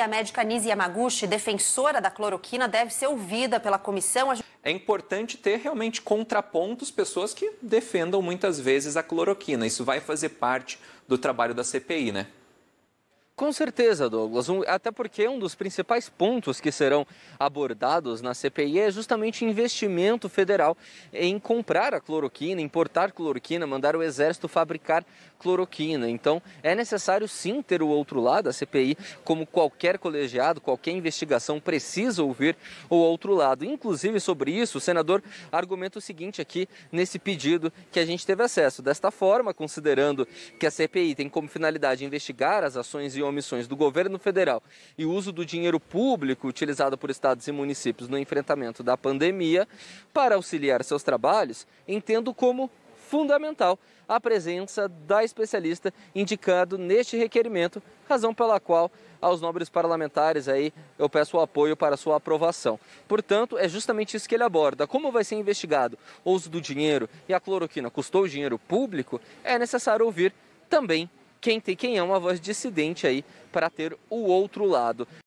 A médica Nise Yamaguchi, defensora da cloroquina, deve ser ouvida pela comissão. É importante ter realmente contrapontos, pessoas que defendam muitas vezes a cloroquina. Isso vai fazer parte do trabalho da CPI, né? Com certeza, Douglas. até porque um dos principais pontos que serão abordados na CPI é justamente investimento federal em comprar a cloroquina, importar cloroquina, mandar o exército fabricar cloroquina. Então, é necessário sim ter o outro lado. A CPI, como qualquer colegiado, qualquer investigação, precisa ouvir o outro lado. Inclusive, sobre isso, o senador argumenta o seguinte aqui nesse pedido que a gente teve acesso. Desta forma, considerando que a CPI tem como finalidade investigar as ações e omissões do governo federal e o uso do dinheiro público utilizado por estados e municípios no enfrentamento da pandemia para auxiliar seus trabalhos, entendo como fundamental a presença da especialista indicado neste requerimento, razão pela qual aos nobres parlamentares aí eu peço o apoio para sua aprovação. Portanto, é justamente isso que ele aborda. Como vai ser investigado o uso do dinheiro e a cloroquina custou dinheiro público, é necessário ouvir também quem, tem, quem é uma voz dissidente aí para ter o outro lado.